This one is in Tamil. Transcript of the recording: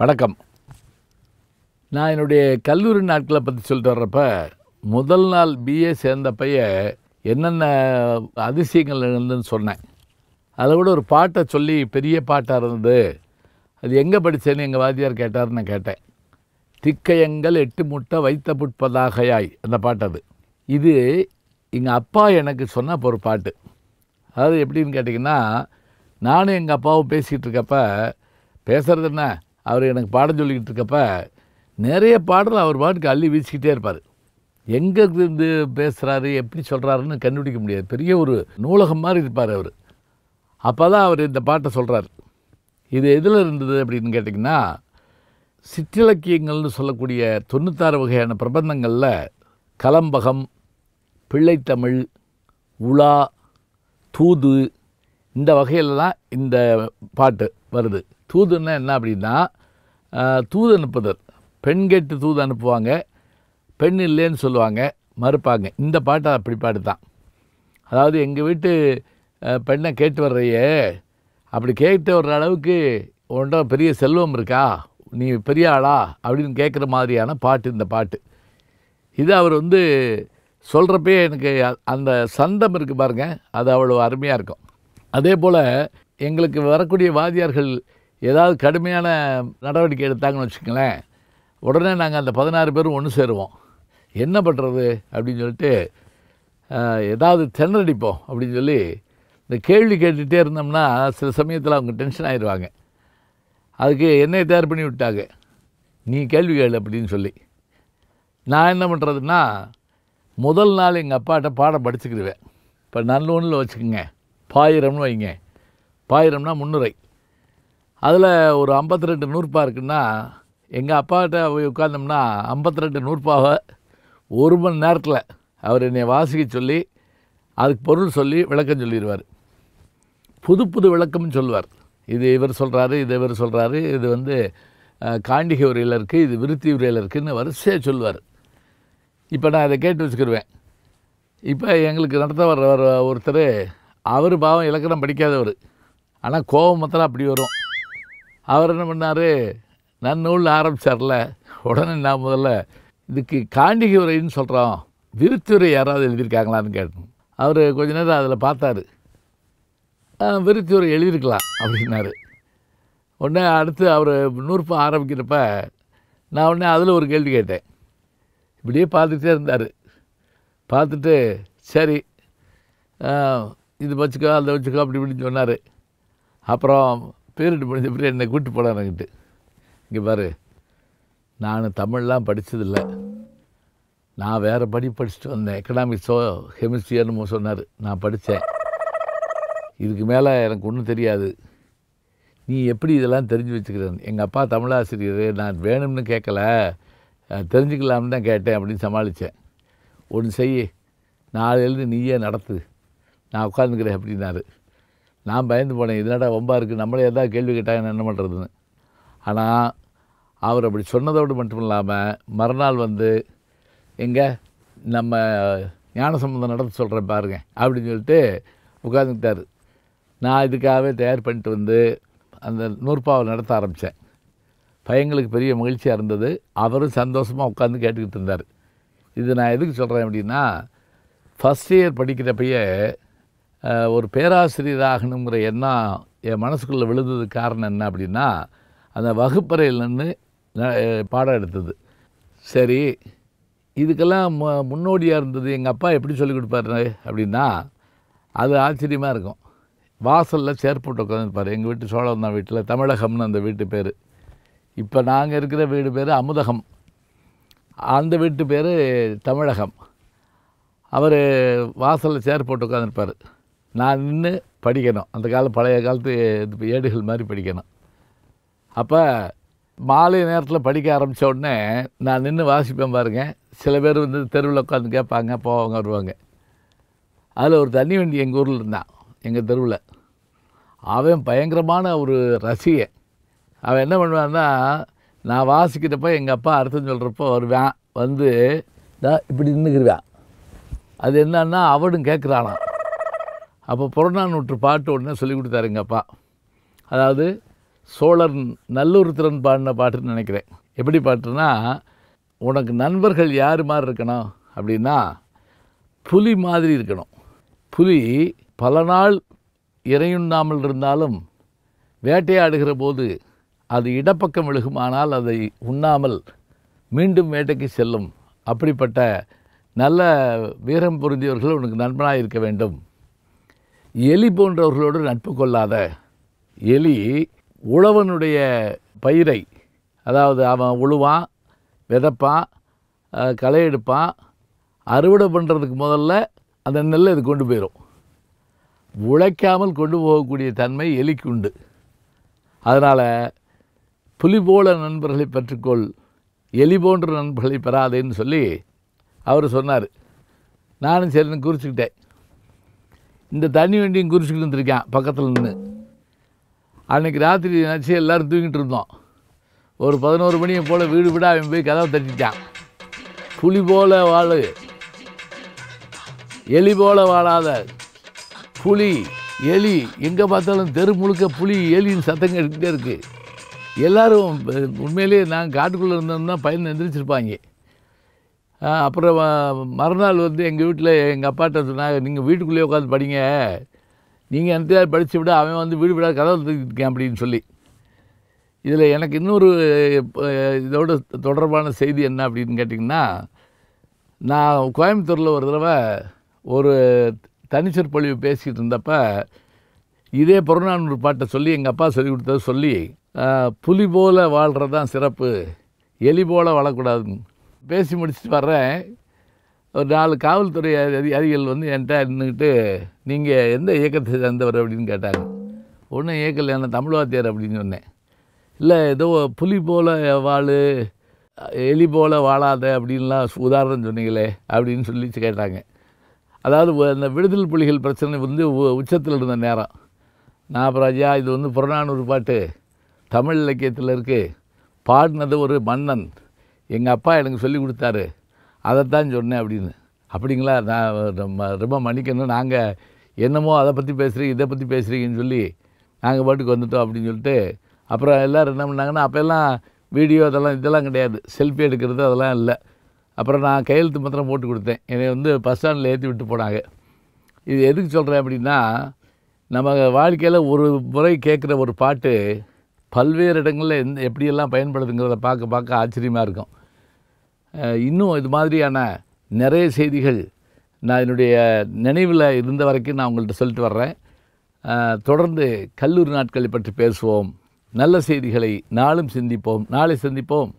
வணக்கம் நான் என்னுடைய கல்லூரி நாட்களை பற்றி சொல்லிட்டு வர்றப்ப முதல் நாள் பிஏ சேர்ந்த பையன் என்னென்ன அதிசயங்கள் இருந்ததுன்னு சொன்னேன் அதை விட ஒரு பாட்டை சொல்லி பெரிய பாட்டாக இருந்தது அது எங்கே படித்தேன்னு எங்கள் வாத்தியார் கேட்டார்னு நான் கேட்டேன் திக்கயங்கள் எட்டு முட்டை வைத்த புட்பதாகையாய் அந்த பாட்டு அது இது எங்கள் அப்பா எனக்கு சொன்ன ஒரு பாட்டு அதாவது எப்படின்னு கேட்டிங்கன்னா நானும் எங்கள் அப்பாவும் பேசிகிட்டு இருக்கப்ப பேசுகிறது என்ன அவர் எனக்கு பாடம் சொல்லிக்கிட்டு இருக்கப்ப நிறைய பாடல் அவர் பாட்டுக்கு அள்ளி வீசிக்கிட்டே இருப்பார் எங்கே இருந்து பேசுகிறாரு எப்படி சொல்கிறாருன்னு கண்டுபிடிக்க முடியாது பெரிய ஒரு நூலகம் மாதிரி இருப்பார் அவர் அப்போ தான் அவர் இந்த பாட்டை சொல்கிறார் இது எதில் இருந்தது அப்படின்னு கேட்டிங்கன்னா சிற்றிலக்கியங்கள்னு சொல்லக்கூடிய தொண்ணூத்தாறு வகையான பிரபந்தங்களில் கலம்பகம் பிள்ளைத்தமிழ் உலா தூது இந்த வகையிலலாம் இந்த பாட்டு வருது தூதுன்னா என்ன அப்படின்னா தூது அனுப்புதல் பெண் கேட்டு தூது அனுப்புவாங்க பெண் இல்லைன்னு சொல்லுவாங்க மறுப்பாங்க இந்த பாட்டு அப்படி பாட்டு தான் அதாவது எங்கள் வீட்டு பெண்ணை கேட்டு வர்றையே அப்படி கேட்டு வர்ற அளவுக்கு ஒன்றா பெரிய செல்வம் இருக்கா நீ பெரிய ஆளா அப்படின்னு கேட்குற மாதிரியான பாட்டு இந்த பாட்டு இது அவர் வந்து சொல்கிறப்பே எனக்கு அந்த சந்தம் இருக்குது பாருங்கள் அது அவ்வளோ அருமையாக இருக்கும் அதே போல் எங்களுக்கு வரக்கூடிய வாதியார்கள் ஏதாவது கடுமையான நடவடிக்கை எடுத்தாங்கன்னு வச்சுக்கங்களேன் உடனே நாங்கள் அந்த பதினாறு பேரும் ஒன்று சேருவோம் என்ன பண்ணுறது அப்படின்னு சொல்லிட்டு ஏதாவது திணறடிப்போம் அப்படின்னு சொல்லி இந்த கேள்வி கேட்டுகிட்டே இருந்தோம்னா சில சமயத்தில் அவங்க டென்ஷன் ஆயிடுவாங்க அதுக்கு என்னை தயார் பண்ணி விட்டாங்க நீ கேள்வி கேள் அப்படின்னு சொல்லி நான் என்ன பண்ணுறதுன்னா முதல் நாள் எங்கள் அப்பாட்ட பாடம் படிச்சுக்கிடுவேன் இப்போ நல்ல ஒன்றில் வச்சுக்கோங்க பாயிரம்னு வைங்க பாயிரம்னா முன்னுரை அதில் ஒரு ஐம்பத்தி ரெண்டு நூறுபா இருக்குன்னா எங்கள் அப்பாட்ட போய் உட்காந்தோம்னா ஐம்பத்தி ரெண்டு நூறுபாவை ஒரு மணி நேரத்தில் அவர் என்னை வாசிக்க சொல்லி அதுக்கு பொருள் சொல்லி விளக்கம் சொல்லிடுவார் புது புது விளக்கம்னு சொல்லுவார் இது இவர் சொல்கிறாரு இது இவர் சொல்கிறாரு இது வந்து காண்டிகை உரையில் இருக்குது இது விருத்தி உரையில் இருக்குதுன்னு வரிசையாக சொல்லுவார் இப்போ நான் அதை கேட்டு வச்சுக்கிடுவேன் இப்போ எங்களுக்கு நடத்த வர்ற ஒருத்தர் அவர் பாவம் இலக்கணம் படிக்காதவர் ஆனால் கோபம் மொத்தம் அப்படி வரும் அவர் என்ன பண்ணார் நூல் ஆரம்பித்தார்ல உடனே நான் முதல்ல இதுக்கு காண்டிகை உரைன்னு சொல்கிறோம் விருத்துரை யாராவது எழுதியிருக்காங்களான்னு கேட்டோம் அவர் கொஞ்ச நேரம் அதில் பார்த்தாரு விருத்துரை எழுதியிருக்கலாம் அப்படின்னாரு உடனே அடுத்து அவர் நூறுப்பு ஆரம்பிக்கிறப்ப நான் உடனே அதில் ஒரு கேள்வி கேட்டேன் இப்படியே பார்த்துட்டே இருந்தார் பார்த்துட்டு சரி இது வச்சுக்கோ அதை வச்சுக்கோ அப்படி இப்படின்னு சொன்னார் அப்புறம் பேரிட்டு முடிஞ்ச பிறகு என்னை கூப்பிட்டு போனான்னுக்கிட்டு இங்கே பாரு நான் தமிழ்லாம் படித்ததில்லை நான் வேறு படி படிச்சுட்டு வந்தேன் எக்கனாமிக்ஸோ ஹெமிஸ்ட்ரியர்னு சொன்னார் நான் படித்தேன் இதுக்கு மேலே எனக்கு ஒன்றும் தெரியாது நீ எப்படி இதெல்லாம் தெரிஞ்சு வச்சுக்கிறேன் எங்கள் அப்பா தமிழாசிரியர் நான் வேணும்னு கேட்கல தெரிஞ்சுக்கலாம்னு தான் கேட்டேன் அப்படின்னு சமாளித்தேன் ஒன்று செய் நாளையிலேருந்து நீயே நடத்து நான் உட்காந்துக்கிறேன் அப்படின்னாரு நான் பயந்து போனேன் இதனாடா ரொம்ப இருக்குது நம்மளே எதாவது கேள்வி கேட்டாங்க என்ன பண்ணுறதுன்னு ஆனால் அவர் அப்படி சொன்னதோடு மட்டும் இல்லாமல் மறுநாள் வந்து எங்கே நம்ம ஞான சம்பந்தம் நடத்த சொல்கிறேன் பாருங்க அப்படின்னு சொல்லிட்டு உட்காந்துக்கிட்டார் நான் இதுக்காகவே தயார் பண்ணிட்டு வந்து அந்த நூற்பாவை நடத்த ஆரம்பித்தேன் பையங்களுக்கு பெரிய மகிழ்ச்சியாக இருந்தது அவரும் சந்தோஷமாக உட்காந்து கேட்டுக்கிட்டு இருந்தார் இது நான் எதுக்கு சொல்கிறேன் அப்படின்னா ஃபஸ்ட் இயர் படிக்கிறப்பையே ஒரு பேராசிரியராகணுங்கிற எண்ணம் என் மனசுக்குள்ளே விழுந்தது காரணம் என்ன அப்படின்னா அந்த வகுப்பறையில் நின்று பாடம் எடுத்தது சரி இதுக்கெல்லாம் மு முன்னோடியாக இருந்தது எங்கள் அப்பா எப்படி சொல்லிக் கொடுப்பாரு அப்படின்னா அது ஆச்சரியமாக இருக்கும் வாசலில் சேர் போட்டு உட்காந்துருப்பார் எங்கள் வீட்டு சோழம் தான் வீட்டில் தமிழகம்னு அந்த வீட்டு பேர் இப்போ நாங்கள் இருக்கிற வீடு பேர் அமுதகம் அந்த வீட்டு பேர் தமிழகம் அவர் வாசலில் சேர் போட்டு உட்காந்துருப்பார் நான் நின்று படிக்கணும் அந்த காலம் பழைய காலத்து ஏடுகள் மாதிரி படிக்கணும் அப்போ மாலை நேரத்தில் படிக்க ஆரம்பித்த உடனே நான் நின்று வாசிப்பேன் பாருங்கள் சில பேர் வந்து தெருவில் உட்காந்து கேட்பாங்க போவாங்க வருவாங்க அதில் ஒரு தண்ணி வண்டி எங்கள் ஊரில் இருந்தான் எங்கள் தெருவில் அவன் பயங்கரமான ஒரு ரசிகை அவன் என்ன பண்ணுவான்னா நான் வாசிக்கிறப்போ எங்கள் அப்பா அர்த்தம் சொல்கிறப்போ வருவான் வந்து இப்படி நின்றுக்குருவான் அது என்னன்னா அவனும் கேட்குறானான் அப்போ புறநானூற்று பாட்டு ஒன்று சொல்லி கொடுத்தாருங்கப்பா அதாவது சோழர் நல்லூர் திறன் பாடின பாட்டுன்னு நினைக்கிறேன் எப்படி பாட்டுனா உனக்கு நண்பர்கள் யார் மாதிரி இருக்கணும் அப்படின்னா புலி மாதிரி இருக்கணும் புலி பல நாள் இறையுண்ணாமல் இருந்தாலும் வேட்டையாடுகிற போது அது இடப்பக்கம் விழுகுமானால் அதை உண்ணாமல் மீண்டும் வேட்டைக்கு செல்லும் அப்படிப்பட்ட நல்ல வீரம் பொருந்தியவர்கள் உனக்கு நண்பனாக இருக்க வேண்டும் எலி போன்றவர்களோடு நட்பு கொள்ளாத எலி உழவனுடைய பயிரை அதாவது அவன் உழுவான் விதப்பான் களை எடுப்பான் அறுவடை பண்ணுறதுக்கு முதல்ல அந்த நெல்லை இது கொண்டு போயிடும் உழைக்காமல் கொண்டு போகக்கூடிய தன்மை எலிக்கு உண்டு அதனால் புலி போல நண்பர்களை பெற்றுக்கொள் எலி போன்ற நண்பர்களை பெறாதேன்னு சொல்லி அவர் சொன்னார் நானும் சரின்னு குறிச்சுக்கிட்டேன் இந்த தண்ணி வண்டியும் குறிச்சிக்கிட்டு இருந்திருக்கேன் பக்கத்தில் நின்று அன்றைக்கி ராத்திரி நினச்சி எல்லோரும் தூங்கிட்டு இருந்தோம் ஒரு பதினோரு மணியை போல் வீடு விட அவன் போய் கதவை தட்டிட்டான் புலி போல் வாழு எலி போல் வாழாத புலி எலி எங்கே பார்த்தாலும் தெரு முழுக்க புலி எலின்னு சத்தம் கேட்டுக்கிட்டே இருக்குது எல்லோரும் உண்மையிலேயே நாங்கள் காட்டுக்குள்ளே இருந்தோம்னா பயன் எந்திரிச்சிருப்பாங்க அப்புறம் மறுநாள் வந்து எங்கள் வீட்டில் எங்கள் அப்பாட்ட சொன்னாங்க நீங்கள் வீட்டுக்குள்ளேயே உட்காந்து படிங்க நீங்கள் எந்த படித்து விட அவன் வந்து வீடு விடாது கதவு தூக்கிருக்கேன் அப்படின்னு சொல்லி இதில் எனக்கு இன்னொரு இதோட தொடர்பான செய்தி என்ன அப்படின்னு கேட்டிங்கன்னா நான் கோயம்புத்தூரில் ஒரு தடவை ஒரு தனிச்சர் பொழிவு பேசிக்கிட்டு இருந்தப்ப இதே புறநானூறு பாட்டை சொல்லி எங்கள் அப்பா சொல்லி கொடுத்தத சொல்லி புலி போல் வாழ்கிறது தான் சிறப்பு எலி போல் வாழக்கூடாதுன்னு பேசி முடிச்சுட்டு வர்றேன் ஒரு நாலு காவல்துறை அதிகாரிகள் வந்து என்கிட்ட நின்றுக்கிட்டு நீங்கள் எந்த இயக்கத்தை சேர்ந்தவர் அப்படின்னு கேட்டாங்க ஒன்றும் இயக்கம் என்ன தமிழ் வாத்தியார் அப்படின்னு சொன்னேன் இல்லை ஏதோ புலி போல் வாழு எலி போல் வாழாத அப்படின்லாம் உதாரணம் சொன்னீங்களே அப்படின்னு சொல்லி கேட்டாங்க அதாவது அந்த விடுதல் புலிகள் பிரச்சனை வந்து உச்சத்தில் இருந்த நேரம் நான் அப்புறம் ஐயா இது வந்து புறநானூறு பாட்டு தமிழ் இலக்கியத்தில் இருக்குது பாடினது ஒரு மன்னன் எங்கள் அப்பா எனக்கு சொல்லி கொடுத்தாரு அதைத்தான் சொன்னேன் அப்படின்னு அப்படிங்களா நான் ரொம்ப ரொம்ப மன்னிக்கணும் நாங்கள் என்னமோ அதை பற்றி பேசுகிறீங்க இதை பற்றி பேசுகிறீங்கன்னு சொல்லி நாங்கள் பாட்டுக்கு வந்துட்டோம் அப்படின்னு சொல்லிட்டு அப்புறம் எல்லோரும் என்ன பண்ணாங்கன்னா அப்போல்லாம் வீடியோ அதெல்லாம் இதெல்லாம் கிடையாது செல்ஃபி எடுக்கிறது அதெல்லாம் இல்லை அப்புறம் நான் கையெழுத்து மாத்திரம் போட்டு கொடுத்தேன் என்னை வந்து பஸ் ஸ்டாண்டில் ஏற்றி விட்டு போனாங்க இது எதுக்கு சொல்கிறேன் அப்படின்னா நம்ம வாழ்க்கையில் ஒரு முறை கேட்குற ஒரு பாட்டு பல்வேறு இடங்களில் எந்த எப்படியெல்லாம் பயன்படுதுங்கிறத பார்க்க பார்க்க ஆச்சரியமாக இருக்கும் இன்னும் இது மாதிரியான நிறைய செய்திகள் நான் என்னுடைய நினைவில் இருந்த வரைக்கும் நான் உங்கள்கிட்ட சொல்லிட்டு வர்றேன் தொடர்ந்து கல்லூரி நாட்களை பற்றி பேசுவோம் நல்ல செய்திகளை நாளும் சிந்திப்போம் நாளை சந்திப்போம்